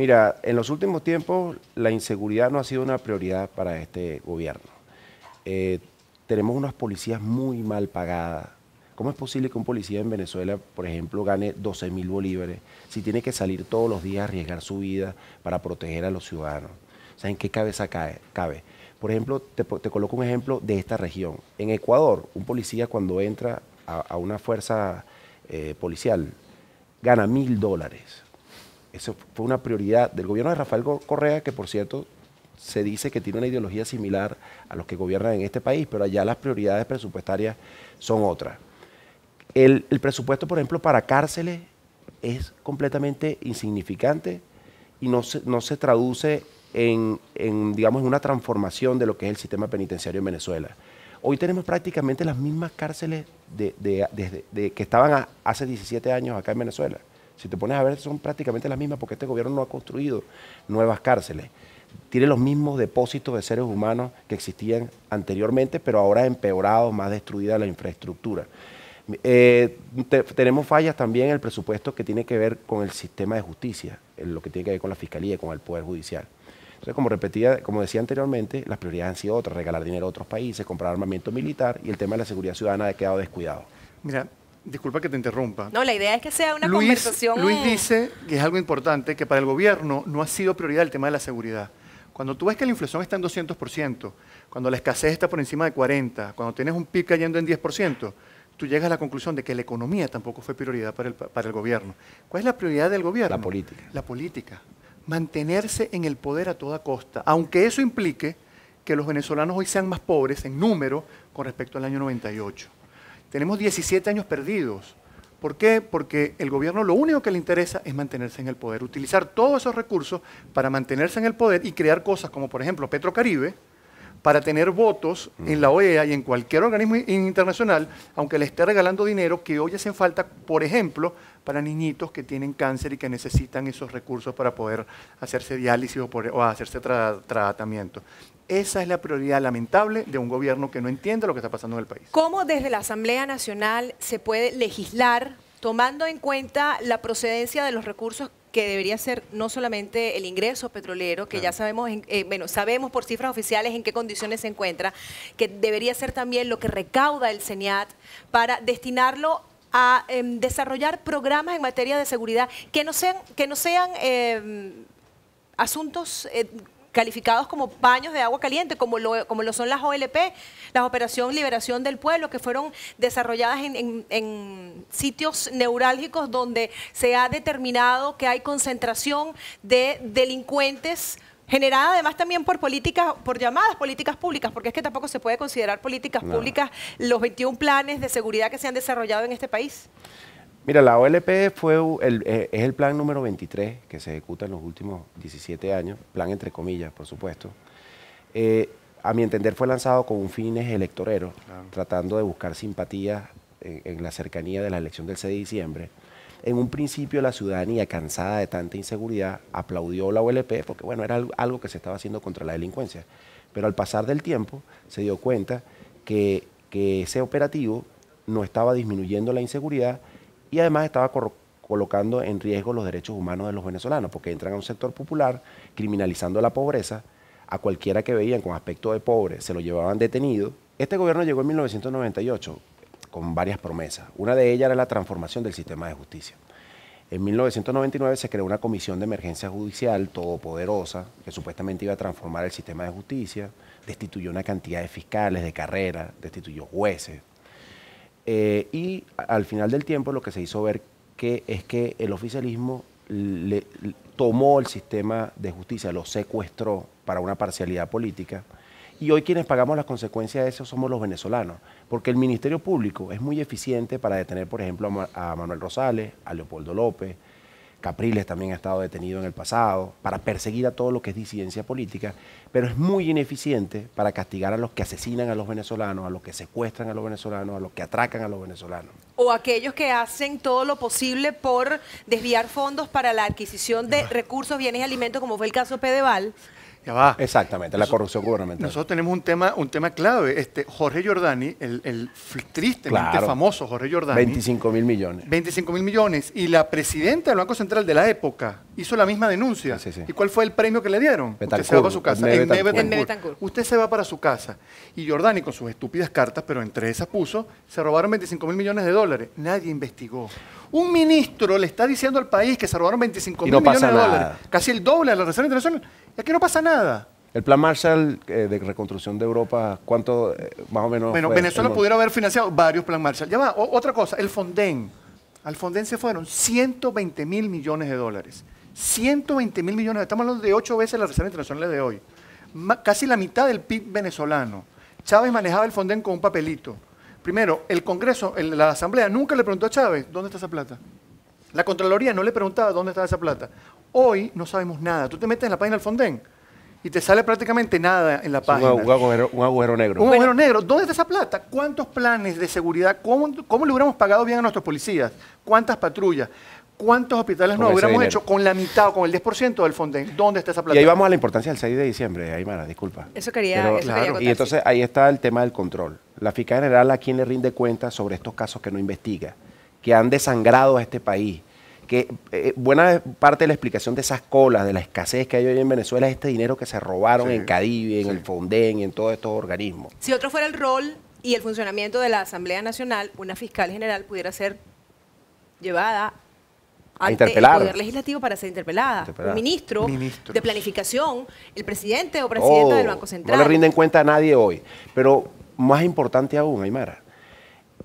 Mira, en los últimos tiempos la inseguridad no ha sido una prioridad para este gobierno. Eh, tenemos unas policías muy mal pagadas. ¿Cómo es posible que un policía en Venezuela, por ejemplo, gane 12 mil bolívares si tiene que salir todos los días a arriesgar su vida para proteger a los ciudadanos? ¿Saben ¿en qué cabeza cabe? Por ejemplo, te, coloco un ejemplo de esta región. En Ecuador, un policía cuando entra a, una fuerza eh, policial gana mil dólares eso fue una prioridad del gobierno de Rafael Correa, que por cierto se dice que tiene una ideología similar a los que gobiernan en este país, pero allá las prioridades presupuestarias son otras. El, presupuesto, por ejemplo, para cárceles es completamente insignificante y no se, no se traduce en, digamos, en una transformación de lo que es el sistema penitenciario en Venezuela. Hoy tenemos prácticamente las mismas cárceles de, que estaban hace 17 años acá en Venezuela. Si te pones a ver, son prácticamente las mismas porque este gobierno no ha construido nuevas cárceles. Tiene los mismos depósitos de seres humanos que existían anteriormente, pero ahora empeorado más destruida la infraestructura. Eh, tenemos fallas también en el presupuesto que tiene que ver con el sistema de justicia, en lo que tiene que ver con la fiscalía y con el poder judicial. Entonces, como, repetía, como decía anteriormente, las prioridades han sido otras, regalar dinero a otros países, comprar armamento militar y el tema de la seguridad ciudadana ha quedado descuidado. Mira, disculpa que te interrumpa. No, la idea es que sea una conversación. Luis dice que es algo importante, que para el gobierno no ha sido prioridad el tema de la seguridad. Cuando tú ves que la inflación está en 200%, cuando la escasez está por encima de 40%, cuando tienes un PIB cayendo en 10%, tú llegas a la conclusión de que la economía tampoco fue prioridad para el, para el gobierno. ¿Cuál es la prioridad del gobierno? La política. La política. Mantenerse en el poder a toda costa, aunque eso implique que los venezolanos hoy sean más pobres en número con respecto al año 98. Tenemos 17 años perdidos. ¿Por qué? Porque el gobierno lo único que le interesa es mantenerse en el poder, utilizar todos esos recursos para mantenerse en el poder y crear cosas como por ejemplo Petrocaribe, para tener votos en la OEA y en cualquier organismo internacional, aunque le esté regalando dinero que hoy hacen falta, por ejemplo, para niñitos que tienen cáncer y que necesitan esos recursos para poder hacerse diálisis o, o hacerse tratamiento. Esa es la prioridad lamentable de un gobierno que no entiende lo que está pasando en el país. ¿Cómo desde la Asamblea Nacional se puede legislar tomando en cuenta la procedencia de los recursos que debería ser no solamente el ingreso petrolero, que ya sabemos, eh, bueno, sabemos por cifras oficiales en qué condiciones se encuentra, que debería ser también lo que recauda el CENIAT para destinarlo a em, desarrollar programas en materia de seguridad que no sean, que no sean em, asuntos eh, calificados como baños de agua caliente, como lo, como lo son las OLP, las Operación Liberación del Pueblo, que fueron desarrolladas en, en sitios neurálgicos donde se ha determinado que hay concentración de delincuentes generada además también por políticas, por llamadas políticas públicas, porque es que tampoco se puede considerar políticas públicas los 21 planes de seguridad que se han desarrollado en este país. Mira, la OLP fue eh, es el plan número 23 que se ejecuta en los últimos 17 años, plan entre comillas, por supuesto. Eh, a mi entender fue lanzado con un fines electorero, tratando de buscar simpatía en, en, la cercanía de la elección del 6 de diciembre. En un principio la ciudadanía, cansada de tanta inseguridad, aplaudió la OLP porque bueno, era algo que se estaba haciendo contra la delincuencia. Pero al pasar del tiempo se dio cuenta que, que ese operativo no estaba disminuyendo la inseguridad y además estaba colocando en riesgo los derechos humanos de los venezolanos, porque entran a un sector popular criminalizando la pobreza, a cualquiera que veían con aspecto de pobre se lo llevaban detenido. Este gobierno llegó en 1998, con varias promesas. Una de ellas era la transformación del sistema de justicia. En 1999 se creó una comisión de emergencia judicial todopoderosa que supuestamente iba a transformar el sistema de justicia, destituyó una cantidad de fiscales de carrera, destituyó jueces. Eh, y al final del tiempo lo que se hizo ver que es que el oficialismo tomó el sistema de justicia, lo secuestró para una parcialidad política y hoy quienes pagamos las consecuencias de eso somos los venezolanos, porque el Ministerio Público es muy eficiente para detener, por ejemplo, a Manuel Rosales, a Leopoldo López, Capriles también ha estado detenido en el pasado, para perseguir a todo lo que es disidencia política, pero es muy ineficiente para castigar a los que asesinan a los venezolanos, a los que secuestran a los venezolanos, a los que atracan a los venezolanos. O aquellos que hacen todo lo posible por desviar fondos para la adquisición de recursos, bienes y alimentos, como fue el caso Pedeval Exactamente, la corrupción gubernamental. Nosotros tenemos un tema, un tema clave. Este, Jorge Giordani, el, el tristemente famoso Jorge Giordani. 25 mil millones. 25 mil millones. Y la presidenta del Banco Central de la época hizo la misma denuncia. ¿Y cuál fue el premio que le dieron? Usted se va para su casa. En Usted se va para su casa. Y Giordani, con sus estúpidas cartas, pero entre esas puso, se robaron 25 mil millones de dólares. Nadie investigó. Un ministro le está diciendo al país que se robaron 25 mil millones de dólares, casi el doble de la Reserva Internacional, y aquí no pasa nada. El plan Marshall eh, de reconstrucción de Europa, ¿cuánto eh, más o menos? Bueno, Venezuela pudiera haber financiado varios plan Marshall. Ya va, otra cosa, el Fonden. Al Fonden se fueron 120 mil millones de dólares. 120 mil millones, estamos hablando de ocho veces la Reserva Internacional de hoy. casi la mitad del PIB venezolano. Chávez manejaba el Fonden con un papelito. Primero, el Congreso, la Asamblea nunca le preguntó a Chávez, ¿dónde está esa plata? La Contraloría no le preguntaba dónde está esa plata. Hoy no sabemos nada. Tú te metes en la página del Fonden y te sale prácticamente nada en la página. Un, agujero, negro. Un agujero negro. ¿Dónde está esa plata? ¿Cuántos planes de seguridad? ¿Cómo, cómo le hubiéramos pagado bien a nuestros policías? ¿Cuántas patrullas? ¿Cuántos hospitales no hubiéramos hecho con la mitad con el 10% del Fonden? ¿Dónde está esa plata? Y ahí vamos a la importancia del 6 de diciembre, Aymara, disculpa. Eso quería, Y entonces ahí está el tema del control. La fiscal General a quién le rinde cuenta sobre estos casos que no investiga, que han desangrado a este país, que eh, buena parte de la explicación de esas colas, de la escasez que hay hoy en Venezuela, es este dinero que se robaron en Caribe, en el Fonden, en todos estos organismos. Si otro fuera el rol y el funcionamiento de la Asamblea Nacional, una fiscal general pudiera ser llevada ante el Poder Legislativo para ser interpelada. ministro de Planificación, el presidente o oh, presidenta del Banco Central. No le rinden cuenta a nadie hoy. Pero más importante aún, Aymara,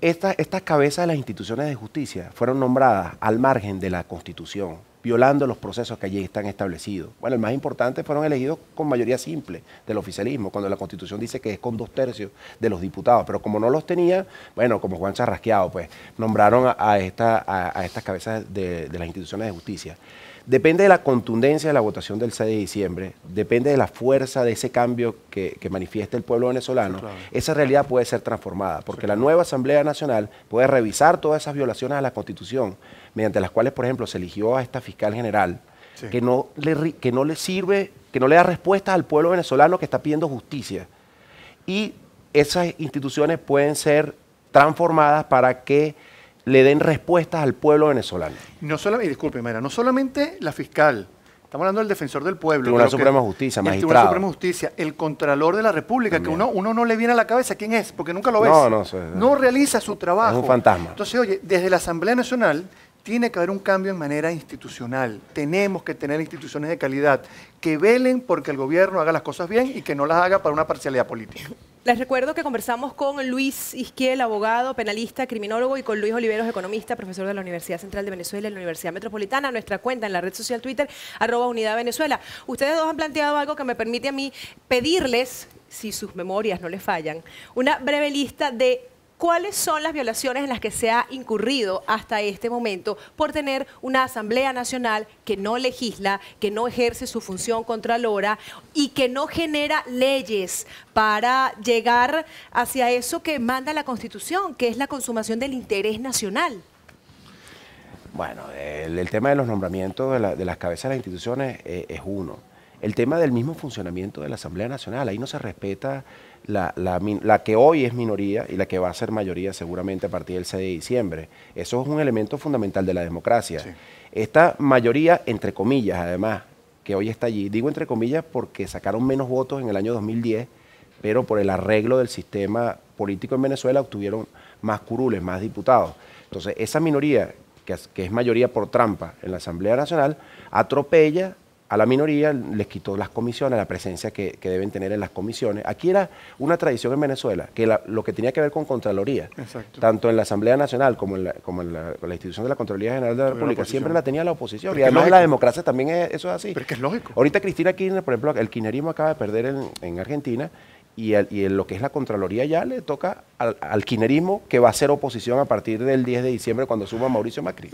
estas cabezas de las instituciones de justicia fueron nombradas al margen de la Constitución violando los procesos que allí están establecidos. Bueno, el más importante fueron elegidos con mayoría simple del oficialismo, cuando la Constitución dice que es con dos tercios de los diputados, pero como no los tenía, bueno, como Juan Charrasqueado, pues nombraron a, esta, a, estas cabezas de, de las instituciones de justicia. Depende de la contundencia de la votación del 6 de diciembre, depende de la fuerza de ese cambio que, manifiesta el pueblo venezolano, esa realidad puede ser transformada, porque la nueva Asamblea Nacional puede revisar todas esas violaciones a la Constitución, mediante las cuales, por ejemplo, se eligió a esta fiscal general, que, que no le sirve, que no le da respuesta al pueblo venezolano que está pidiendo justicia. Y esas instituciones pueden ser transformadas para que le den respuestas al pueblo venezolano. No solamente, disculpe, Mira, no solamente la fiscal, estamos hablando del defensor del pueblo. Tribunal Suprema Justicia, magistrado. El Tribunal Suprema Justicia, el Contralor de la República, que uno, uno no le viene a la cabeza quién es, porque nunca lo ves. No, no realiza su trabajo. Es un fantasma. Entonces, oye, desde la Asamblea Nacional tiene que haber un cambio en manera institucional. Tenemos que tener instituciones de calidad que velen porque el gobierno haga las cosas bien y que no las haga para una parcialidad política. Les recuerdo que conversamos con Luis Isquiel, abogado, penalista, criminólogo, y con Luis Oliveros, economista, profesor de la Universidad Central de Venezuela y la Universidad Metropolitana. Nuestra cuenta en la red social Twitter, arroba Unidad Venezuela. Ustedes dos han planteado algo que me permite a mí pedirles, si sus memorias no les fallan, una breve lista de ¿cuáles son las violaciones en las que se ha incurrido hasta este momento por tener una Asamblea Nacional que no legisla, que no ejerce su función contralora y que no genera leyes para llegar hacia eso que manda la Constitución, que es la consumación del interés nacional? Bueno, el, tema de los nombramientos de, las cabezas de las instituciones eh, es uno el tema del mismo funcionamiento de la Asamblea Nacional. Ahí no se respeta la, que hoy es minoría y la que va a ser mayoría seguramente a partir del 6 de diciembre. Eso es un elemento fundamental de la democracia. Esta mayoría, entre comillas, además, que hoy está allí, digo entre comillas porque sacaron menos votos en el año 2010, pero por el arreglo del sistema político en Venezuela obtuvieron más curules, más diputados. Entonces, esa minoría, que es mayoría por trampa en la Asamblea Nacional, atropella a la minoría les quitó las comisiones, la presencia que, deben tener en las comisiones. Aquí era una tradición en Venezuela, que lo que tenía que ver con Contraloría, tanto en la Asamblea Nacional como en la, como la, institución de la Contraloría General de la República, siempre la tenía la oposición. y además la democracia también es, eso es así. Pero que es lógico. Ahorita Cristina Kirchner, por ejemplo, el quinerismo acaba de perder en, Argentina y, en lo que es la Contraloría ya le toca al, al que va a ser oposición a partir del 10 de diciembre cuando suma Mauricio Macri.